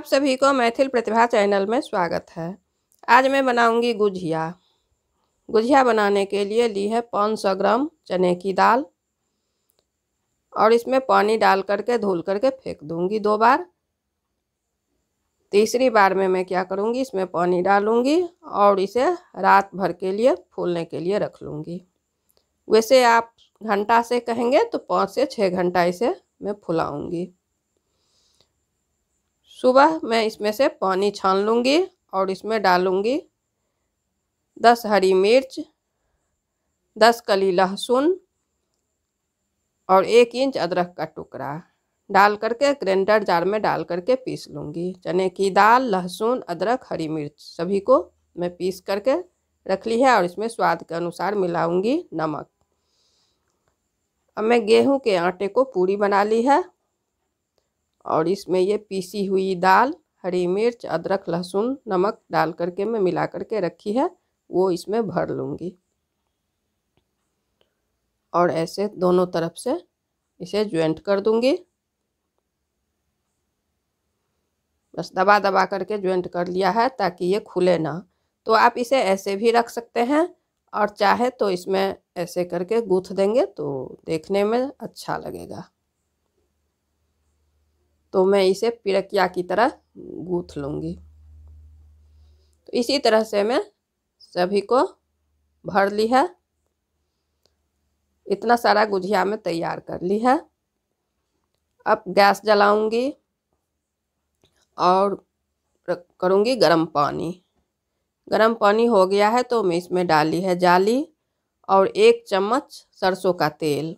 आप सभी को मैथिल प्रतिभा चैनल में स्वागत है आज मैं बनाऊंगी गुजिया गुजिया बनाने के लिए ली है पाँच सौ ग्राम चने की दाल और इसमें पानी डाल करके धुल करके फेंक दूंगी दो बार तीसरी बार में मैं क्या करूंगी इसमें पानी डालूंगी और इसे रात भर के लिए फूलने के लिए रख लूँगी वैसे आप घंटा से कहेंगे तो पाँच से छः घंटा इसे मैं फुलाऊँगी सुबह मैं इसमें से पानी छान लूँगी और इसमें डालूँगी दस हरी मिर्च दस कली लहसुन और एक इंच अदरक का टुकड़ा डाल करके ग्रेंडर जार में डाल करके पीस लूँगी चने की दाल लहसुन अदरक हरी मिर्च सभी को मैं पीस करके रख ली है और इसमें स्वाद के अनुसार मिलाऊँगी नमक अब मैं गेहूं के आटे को पूरी बना ली है और इसमें ये पीसी हुई दाल हरी मिर्च अदरक लहसुन नमक डाल करके मैं मिला करके रखी है वो इसमें भर लूँगी और ऐसे दोनों तरफ से इसे ज्वाइंट कर दूँगी बस दबा दबा करके ज्वाइंट कर लिया है ताकि ये खुले ना तो आप इसे ऐसे भी रख सकते हैं और चाहे तो इसमें ऐसे करके गूँथ देंगे तो देखने में अच्छा लगेगा तो मैं इसे पिरकिया की तरह गूँथ लूँगी तो इसी तरह से मैं सभी को भर ली है इतना सारा गुजिया में तैयार कर ली है अब गैस जलाऊंगी और करूँगी गर्म पानी गर्म पानी हो गया है तो मैं इसमें डाली है जाली और एक चम्मच सरसों का तेल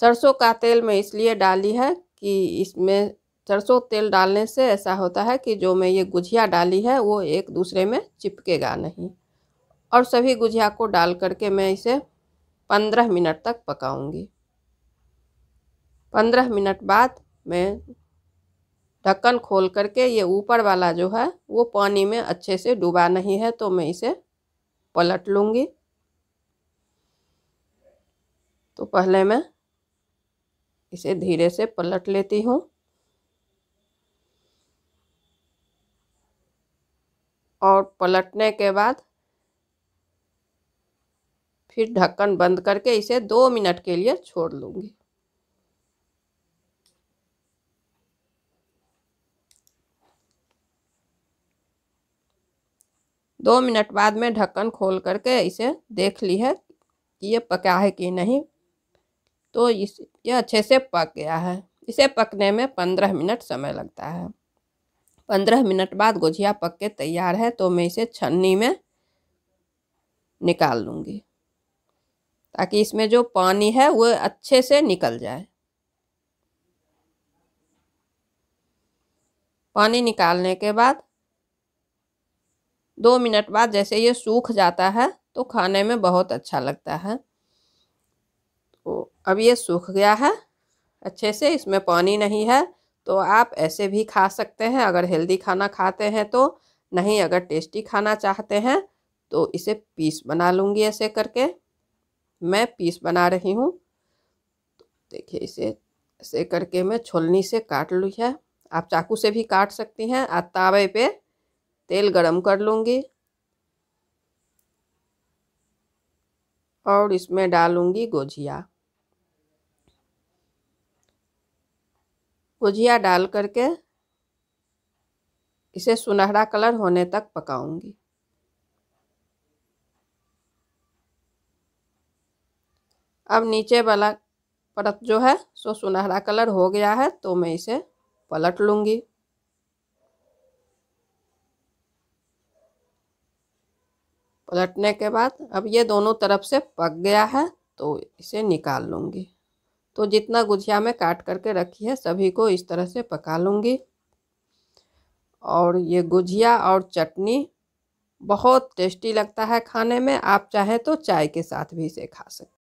सरसों का तेल मैं इसलिए डाली है कि इसमें सरसों तेल डालने से ऐसा होता है कि जो मैं ये गुझिया डाली है वो एक दूसरे में चिपकेगा नहीं और सभी गुझिया को डाल करके मैं इसे पंद्रह मिनट तक पकाऊंगी पंद्रह मिनट बाद मैं ढक्कन खोल करके ये ऊपर वाला जो है वो पानी में अच्छे से डूबा नहीं है तो मैं इसे पलट लूँगी तो पहले मैं इसे धीरे से पलट लेती हूँ और पलटने के बाद फिर ढक्कन बंद करके इसे दो मिनट के लिए छोड़ लूँगी दो मिनट बाद में ढक्कन खोल करके इसे देख ली है कि ये पका है कि नहीं तो इस यह अच्छे से पक गया है इसे पकने में पंद्रह मिनट समय लगता है पंद्रह मिनट बाद गुजिया पक के तैयार है तो मैं इसे छन्नी में निकाल लूँगी ताकि इसमें जो पानी है वो अच्छे से निकल जाए पानी निकालने के बाद दो मिनट बाद जैसे ये सूख जाता है तो खाने में बहुत अच्छा लगता है को तो अब ये सूख गया है अच्छे से इसमें पानी नहीं है तो आप ऐसे भी खा सकते हैं अगर हेल्दी खाना खाते हैं तो नहीं अगर टेस्टी खाना चाहते हैं तो इसे पीस बना लूँगी ऐसे करके मैं पीस बना रही हूँ तो देखिए इसे ऐसे करके मैं छोलनी से काट ली है आप चाकू से भी काट सकती हैं और तावे पे तेल गरम कर लूँगी और इसमें डालूँगी गोजिया गुजिया डाल करके इसे सुनहरा कलर होने तक पकाऊंगी अब नीचे वाला परत जो है सो सुनहरा कलर हो गया है तो मैं इसे पलट लूँगी पलटने के बाद अब ये दोनों तरफ से पक गया है तो इसे निकाल लूंगी तो जितना गुजिया में काट करके रखी है सभी को इस तरह से पका लूँगी और ये गुजिया और चटनी बहुत टेस्टी लगता है खाने में आप चाहे तो चाय के साथ भी इसे खा सकते